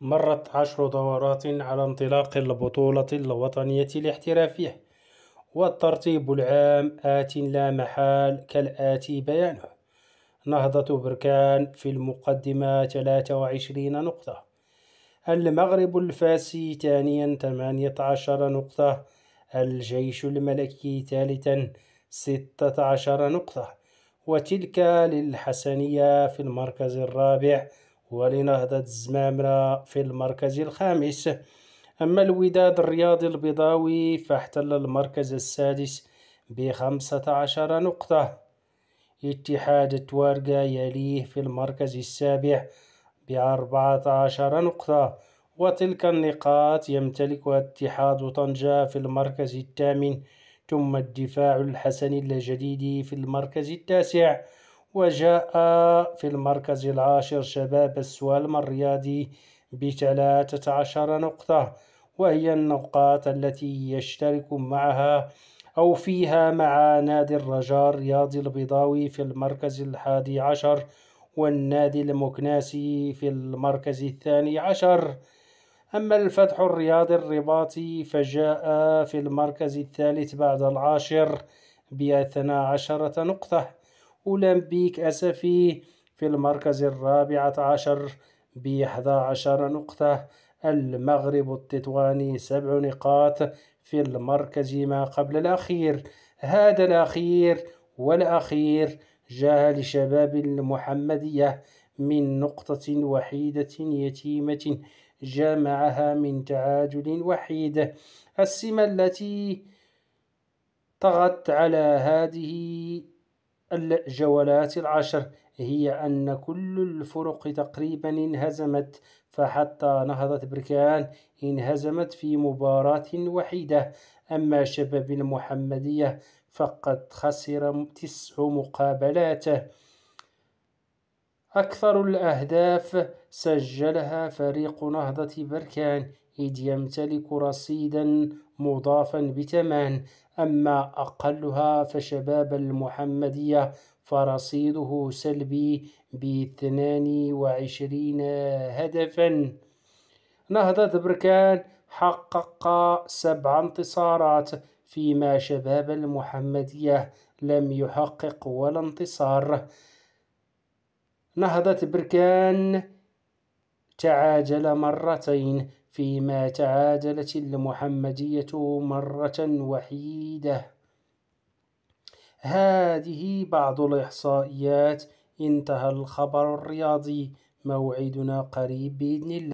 مرت عشر دورات على انطلاق البطولة الوطنية الاحترافية والترتيب العام آت لا محال كالآتي بيانه نهضة بركان في المقدمة 23 نقطة المغرب الفاسي ثانيا 18 نقطة الجيش الملكي ثالثا 16 نقطة وتلك للحسنية في المركز الرابع ولنهضة الزمامرة في المركز الخامس أما الوداد الرياضي البيضاوي فاحتل المركز السادس بخمسة عشر نقطة اتحاد التوارقة يليه في المركز السابع بأربعة عشر نقطة وتلك النقاط يمتلكها اتحاد طنجة في المركز الثامن ثم الدفاع الحسني الجديد في المركز التاسع وجاء في المركز العاشر شباب السوالم الرياضي بثلاثة عشر نقطة وهي النقاط التي يشترك معها أو فيها مع نادي الرجاء الرياضي البيضاوي في المركز الحادي عشر والنادي المكناسي في المركز الثاني عشر أما الفتح الرياضي الرباطي فجاء في المركز الثالث بعد العاشر باثنا عشرة نقطة أولمبيك أسفي في المركز الرابع عشر ب عشر نقطة المغرب التطواني سبع نقاط في المركز ما قبل الأخير هذا الأخير والأخير جاء لشباب المحمدية من نقطة وحيدة يتيمة جمعها من تعادل وحيد السمة التي طغت على هذه الجولات العشر هي أن كل الفرق تقريبا انهزمت فحتى نهضة بركان انهزمت في مباراة وحيدة أما شباب المحمدية فقد خسر تسع مقابلاته أكثر الأهداف سجلها فريق نهضة بركان إذ يمتلك رصيدا مضافا بثمان أما أقلها فشباب المحمدية فرصيده سلبي باثنان وعشرين هدفا نهضة بركان حقق سبع انتصارات فيما شباب المحمدية لم يحقق ولا انتصار نهضت بركان تعاجل مرتين فيما تعاجلت المحمدية مرة وحيدة هذه بعض الإحصائيات انتهى الخبر الرياضي موعدنا قريب بإذن الله